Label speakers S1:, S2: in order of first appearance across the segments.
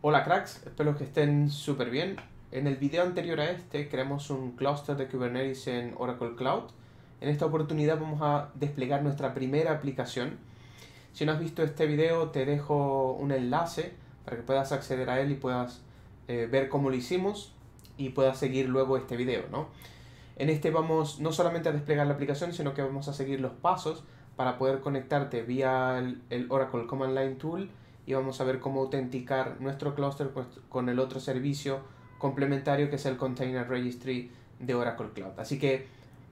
S1: Hola cracks, espero que estén súper bien. En el video anterior a este creamos un cluster de Kubernetes en Oracle Cloud. En esta oportunidad vamos a desplegar nuestra primera aplicación. Si no has visto este video te dejo un enlace para que puedas acceder a él y puedas eh, ver cómo lo hicimos y puedas seguir luego este video, ¿no? En este vamos no solamente a desplegar la aplicación, sino que vamos a seguir los pasos para poder conectarte vía el Oracle Command Line Tool y vamos a ver cómo autenticar nuestro cluster pues, con el otro servicio complementario que es el Container Registry de Oracle Cloud. Así que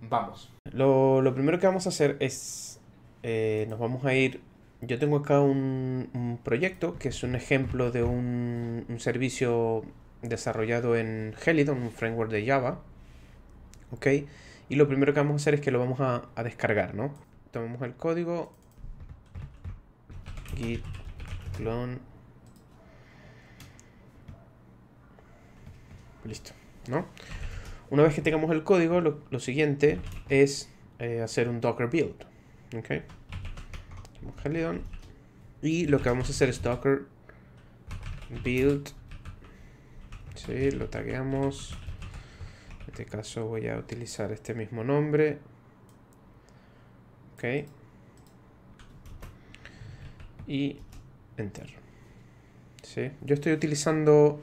S1: vamos. Lo, primero que vamos a hacer es, eh, nos vamos a ir, yo tengo acá un, proyecto que es un ejemplo de un, servicio desarrollado en Helidon, un framework de Java, ¿ok? Y lo primero que vamos a hacer es que lo vamos a, descargar, ¿no? Tomamos el código git Listo, ¿no? Una vez que tengamos el código, lo, siguiente es eh, hacer un docker build. ¿Ok? Y lo que vamos a hacer es docker build. Sí, lo tagueamos. En este caso voy a utilizar este mismo nombre. Ok. Y Enter. Yo estoy utilizando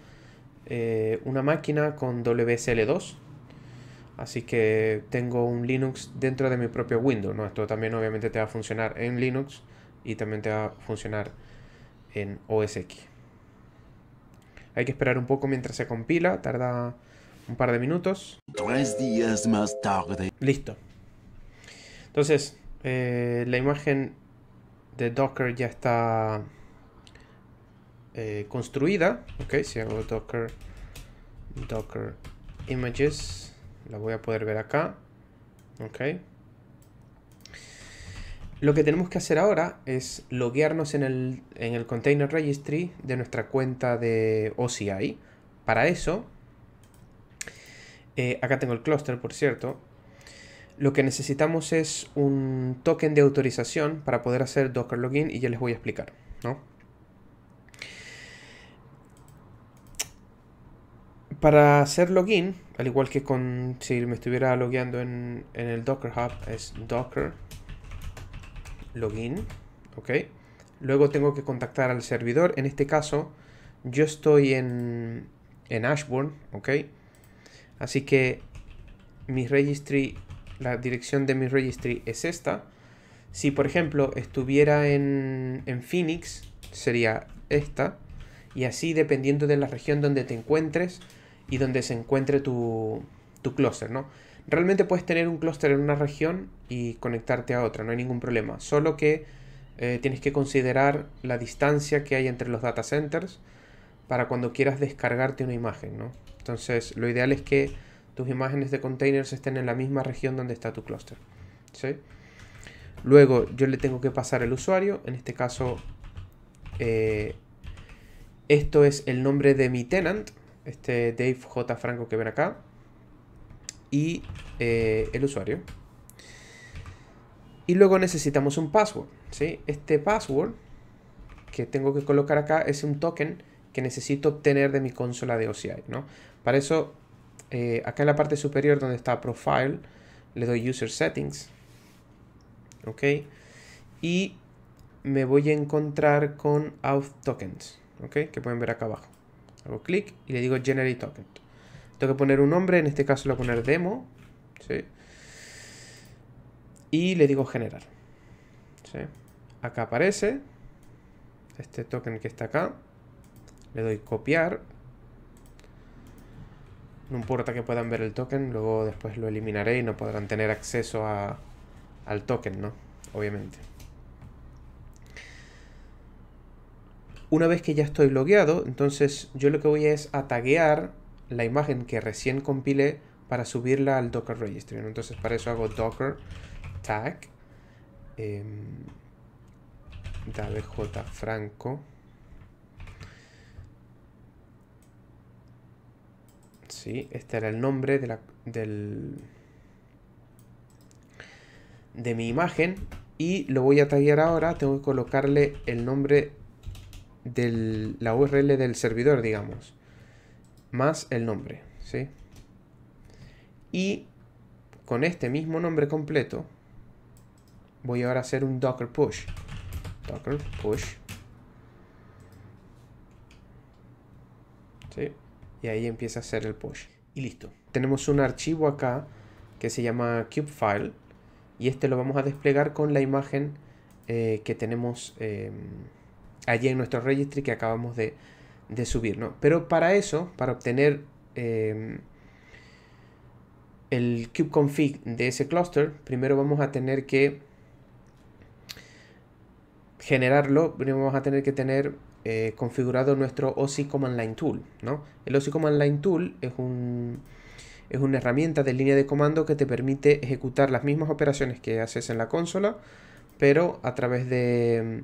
S1: eh, una máquina con WSL2. Así que tengo un Linux dentro de mi propio Windows. Esto también obviamente te va a funcionar en Linux y también te va a funcionar en OS X. Hay que esperar un poco mientras se compila, tarda un par de minutos. Tres días más tarde. Listo. Entonces, eh, la imagen de Docker ya está eh, construida. Ok, si hago docker, docker images, la voy a poder ver acá. Ok. Lo que tenemos que hacer ahora es loguearnos en el, en el container registry de nuestra cuenta de OCI. Para eso, eh, acá tengo el cluster, por cierto. Lo que necesitamos es un token de autorización para poder hacer Docker Login y ya les voy a explicar, ¿no? Para hacer login, al igual que con si me estuviera logueando en, el Docker Hub, es docker login, ¿ok? Luego tengo que contactar al servidor. En este caso, yo estoy en, en Ashburn, ¿ok? Así que mi registry, la dirección de mi registry es esta. Si por ejemplo estuviera en, en Phoenix, sería esta. Y así dependiendo de la región donde te encuentres, y donde se encuentre tu, tu clúster, ¿no? Realmente puedes tener un cluster en una región y conectarte a otra, no hay ningún problema. Solo que eh, tienes que considerar la distancia que hay entre los data centers para cuando quieras descargarte una imagen, ¿no? Entonces, lo ideal es que tus imágenes de containers estén en la misma región donde está tu cluster ¿sí? Luego, yo le tengo que pasar el usuario, en este caso, eh, esto es el nombre de mi tenant, este Dave J. Franco que ven acá, y eh, el usuario. Y luego necesitamos un password, ¿sí? Este password que tengo que colocar acá es un token que necesito obtener de mi consola de OCI, ¿no? Para eso, eh, acá en la parte superior donde está Profile, le doy User Settings, ¿ok? Y me voy a encontrar con Auth Tokens, Que pueden ver acá abajo. Hago clic y le digo Generate Token. Tengo que poner un nombre, en este caso lo voy a poner Demo. Y le digo Generar. Acá aparece este token que está acá. Le doy Copiar. No importa que puedan ver el token, luego después lo eliminaré y no podrán tener acceso al token, ¿no? Obviamente. Una vez que ya estoy bloqueado, entonces yo lo que voy a es a la imagen que recién compilé para subirla al Docker Registry. Entonces para eso hago docker tag eh, franco. Sí, este era el nombre de, la, del, de mi imagen y lo voy a taguear ahora. Tengo que colocarle el nombre de la URL del servidor, digamos, más el nombre, ¿sí? Y con este mismo nombre completo, voy ahora a hacer un docker push. Docker push. Y ahí empieza a hacer el push. Y listo. Tenemos un archivo acá que se llama kubefile. Y este lo vamos a desplegar con la imagen eh, que tenemos... Em, allí en nuestro registry que acabamos de, de subir, ¿no? Pero para eso, para obtener em, el el kubeconfig de ese cluster, primero vamos a tener que generarlo, primero vamos a tener que tener eh, configurado nuestro OSI Command Line Tool, ¿no? El OSI Command Line Tool es un es una herramienta de línea de comando que te permite ejecutar las mismas operaciones que haces en la consola, pero a través de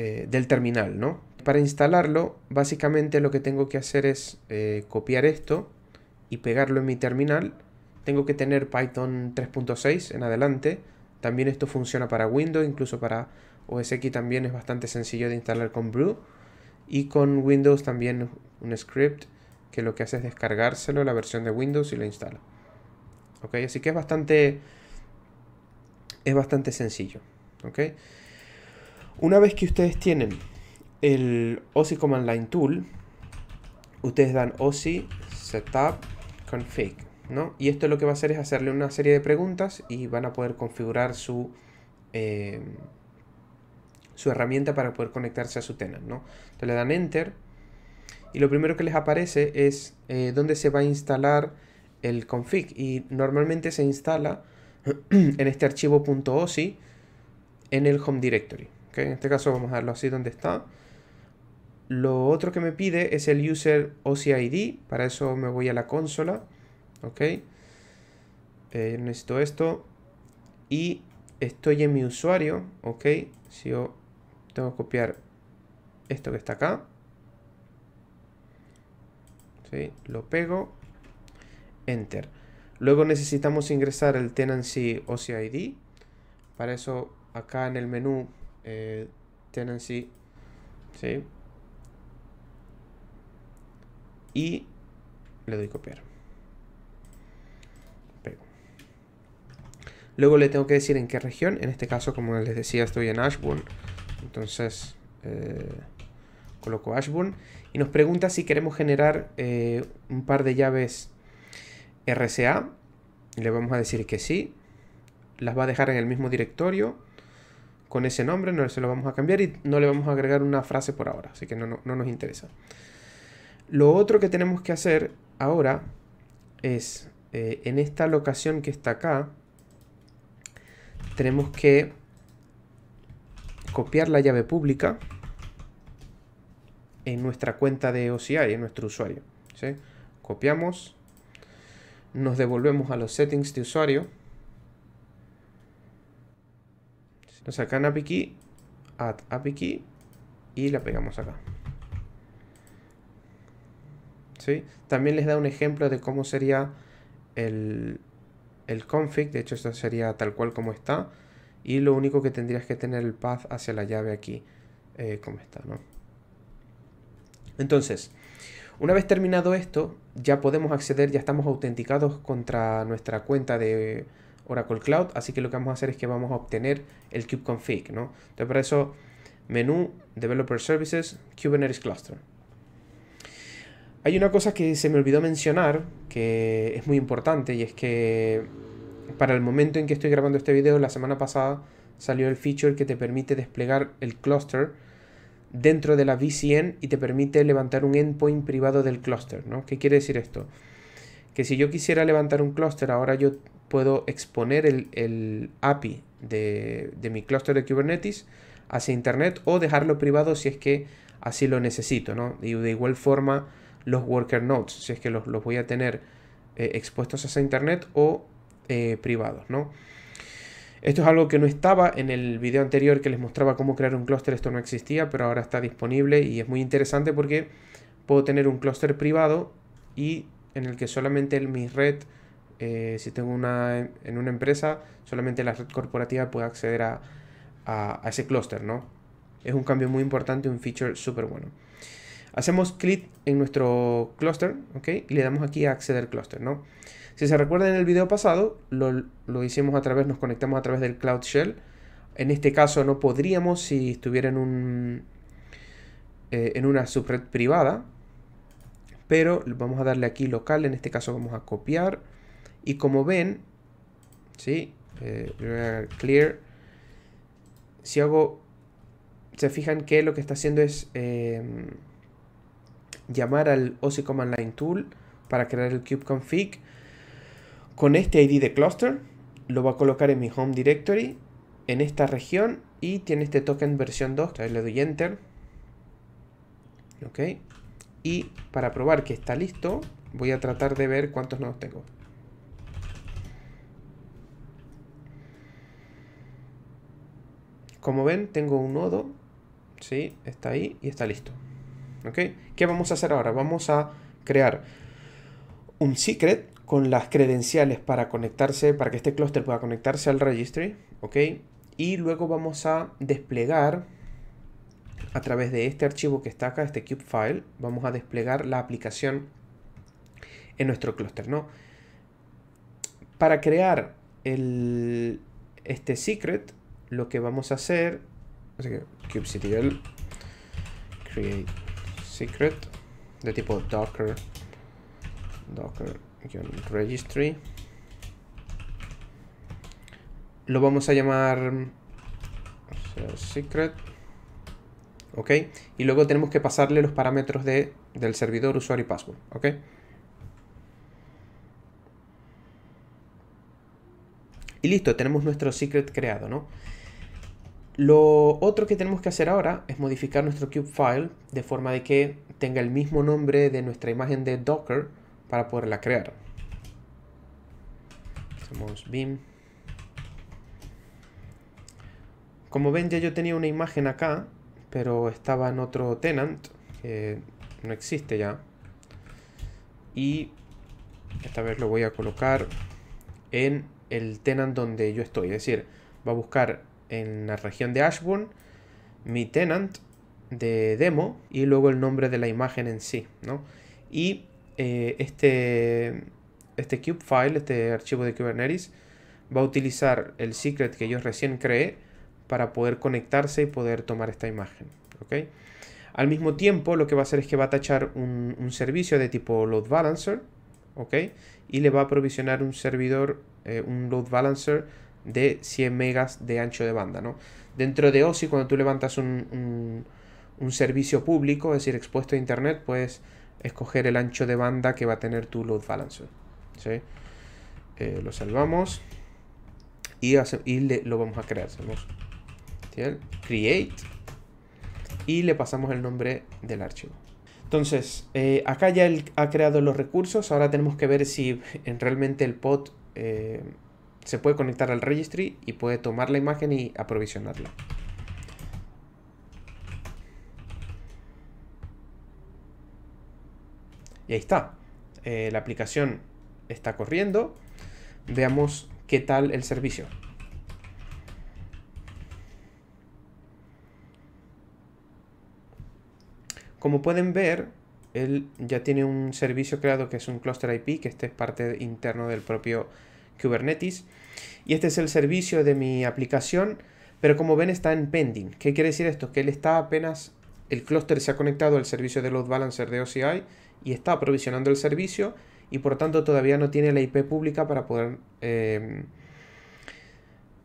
S1: eh, del terminal, ¿no? Para instalarlo, básicamente lo que tengo que hacer es eh, copiar esto y pegarlo en mi terminal. Tengo que tener Python 3.6 en adelante. También esto funciona para Windows, incluso para OS X también es bastante sencillo de instalar con Brew. Y con Windows también un script que lo que hace es descargárselo la versión de Windows y lo instala. ¿Ok? Así que es bastante, es bastante sencillo. ¿Ok? Una vez que ustedes tienen el OSI Command Line Tool, ustedes dan OSI Setup Config, ¿no? Y esto lo que va a hacer es hacerle una serie de preguntas y van a poder configurar su, eh, su herramienta para poder conectarse a su tenant, ¿no? Entonces le dan Enter y lo primero que les aparece es eh, dónde se va a instalar el config y normalmente se instala en este archivo .osi en el home directory. En este caso vamos a darlo así donde está. Lo otro que me pide es el user OCID, para eso me voy a la consola, ¿ok? Eh, necesito esto y estoy en mi usuario, ¿ok? Si yo tengo que copiar esto que está acá, ¿sí? Lo pego, Enter. Luego necesitamos ingresar el tenancy OCID, para eso acá en el menú eh, tenancy ¿sí? Y le doy copiar. Luego le tengo que decir en qué región. En este caso, como les decía, estoy en Ashburn. Entonces, eh, coloco Ashburn. Y nos pregunta si queremos generar eh, un par de llaves RCA. Le vamos a decir que sí. Las va a dejar en el mismo directorio con ese nombre, no se lo vamos a cambiar y no le vamos a agregar una frase por ahora, así que no, nos interesa. Lo otro que tenemos que hacer ahora es, eh, en esta locación que está acá, tenemos que copiar la llave pública en nuestra cuenta de OCI, en nuestro usuario. Copiamos, nos devolvemos a los settings de usuario, nos sacan a key, add API key y la pegamos acá. ¿Sí? También les da un ejemplo de cómo sería el, el config, de hecho esto sería tal cual como está y lo único que tendrías que tener el path hacia la llave aquí eh, como está, ¿no? Entonces, una vez terminado esto, ya podemos acceder, ya estamos autenticados contra nuestra cuenta de Oracle Cloud, así que lo que vamos a hacer es que vamos a obtener el kubeconfig, ¿no? Entonces para eso, menú, Developer Services, Kubernetes Cluster. Hay una cosa que se me olvidó mencionar, que es muy importante, y es que para el momento en que estoy grabando este video, la semana pasada salió el feature que te permite desplegar el cluster dentro de la VCN y te permite levantar un endpoint privado del cluster, ¿no? ¿Qué quiere decir esto? Que si yo quisiera levantar un cluster, ahora yo puedo exponer el, el API de, de, mi clúster de Kubernetes hacia Internet o dejarlo privado si es que así lo necesito, ¿no? Y de igual forma los worker nodes, si es que los, los voy a tener eh, expuestos hacia Internet o eh, privados, ¿no? Esto es algo que no estaba en el video anterior que les mostraba cómo crear un clúster, esto no existía, pero ahora está disponible y es muy interesante porque puedo tener un clúster privado y en el que solamente mi red eh, si tengo una, en una empresa, solamente la red corporativa puede acceder a, ese clúster, ¿no? Es un cambio muy importante, un feature súper bueno. Hacemos clic en nuestro clúster, ¿ok? Y le damos aquí a acceder clúster, ¿no? Si se recuerdan en el video pasado, lo, hicimos a través, nos conectamos a través del Cloud Shell. En este caso no podríamos si estuviera en, un, eh, en una subred privada, pero vamos a darle aquí local, en este caso vamos a copiar y como ven, ¿sí? Eh, clear. Si hago, se fijan que lo que está haciendo es eh, llamar al OC Command Line Tool para crear el kubeconfig. Con este ID de cluster, lo va a colocar en mi home directory, en esta región, y tiene este token versión 2. Entonces le doy enter. Ok. Y para probar que está listo, voy a tratar de ver cuántos nodos tengo. Como ven, tengo un nodo, ¿sí? Está ahí y está listo. ¿Ok? ¿Qué vamos a hacer ahora? Vamos a crear un secret con las credenciales para conectarse, para que este clúster pueda conectarse al registry, ¿ok? Y luego vamos a desplegar a través de este archivo que está acá, este file vamos a desplegar la aplicación en nuestro clúster, ¿no? Para crear el, este secret, lo que vamos a hacer, así que kubectl create secret de tipo docker docker registry lo vamos a llamar secret ok y luego tenemos que pasarle los parámetros del servidor usuario y password ok y listo tenemos nuestro secret creado no lo otro que tenemos que hacer ahora es modificar nuestro file de forma de que tenga el mismo nombre de nuestra imagen de Docker para poderla crear. Hacemos BIM. Como ven ya yo tenía una imagen acá, pero estaba en otro tenant que no existe ya. Y esta vez lo voy a colocar en el tenant donde yo estoy, es decir, va a buscar en la región de Ashburn, mi tenant de demo y luego el nombre de la imagen en sí, Y eh, este, este file este archivo de Kubernetes, va a utilizar el secret que yo recién creé para poder conectarse y poder tomar esta imagen, Al mismo tiempo, lo que va a hacer es que va a tachar un, servicio de tipo load balancer, Y le va a provisionar un servidor, eh, un load balancer de 100 megas de ancho de banda. ¿no? Dentro de OSI, cuando tú levantas un, un, servicio público, es decir, expuesto a Internet, puedes escoger el ancho de banda que va a tener tu load balancer. ¿sí? Eh, lo salvamos y, lo vamos a crear. create y le pasamos el nombre del archivo. Entonces, eh, acá ya ha creado los recursos. Ahora tenemos que ver si realmente el pod eh, se puede conectar al registry y puede tomar la imagen y aprovisionarla. Y ahí está. Eh, la aplicación está corriendo. Veamos qué tal el servicio. Como pueden ver, él ya tiene un servicio creado que es un cluster IP, que este es parte interno del propio Kubernetes. Y este es el servicio de mi aplicación, pero como ven está en pending. ¿Qué quiere decir esto? Que él está apenas, el clúster se ha conectado al servicio de load balancer de OCI y está aprovisionando el servicio y por tanto todavía no tiene la IP pública para poder em,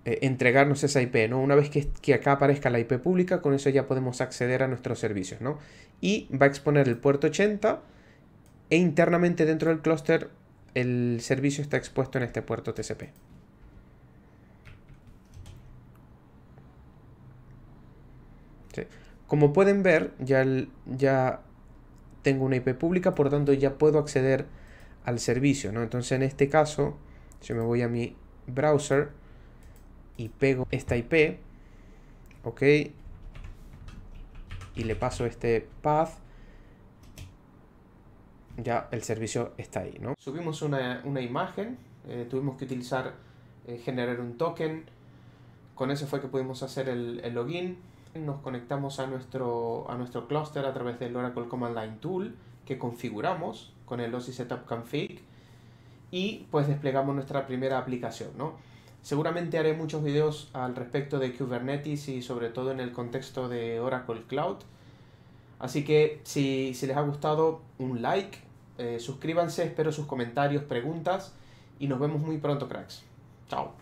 S1: eh, entregarnos esa IP, ¿no? Una vez que, que, acá aparezca la IP pública, con eso ya podemos acceder a nuestros servicios, ¿no? Y va a exponer el puerto 80 e internamente dentro del clúster el servicio está expuesto en este puerto TCP. Como pueden ver, ya, ya tengo una IP pública, por tanto ya puedo acceder al servicio. ¿no? Entonces en este caso, yo me voy a mi browser y pego esta IP, ok, y le paso este path, ya el servicio está ahí, ¿no? Subimos una, imagen, eh, tuvimos que utilizar, eh, generar un token, con eso fue que pudimos hacer el, login, nos conectamos a nuestro, a nuestro clúster a través del Oracle Command Line Tool que configuramos con el OSI Setup Config y pues desplegamos nuestra primera aplicación, ¿no? Seguramente haré muchos videos al respecto de Kubernetes y sobre todo en el contexto de Oracle Cloud, Así que si, les ha gustado, un like, eh, suscríbanse, espero sus comentarios, preguntas y nos vemos muy pronto, cracks. Chao.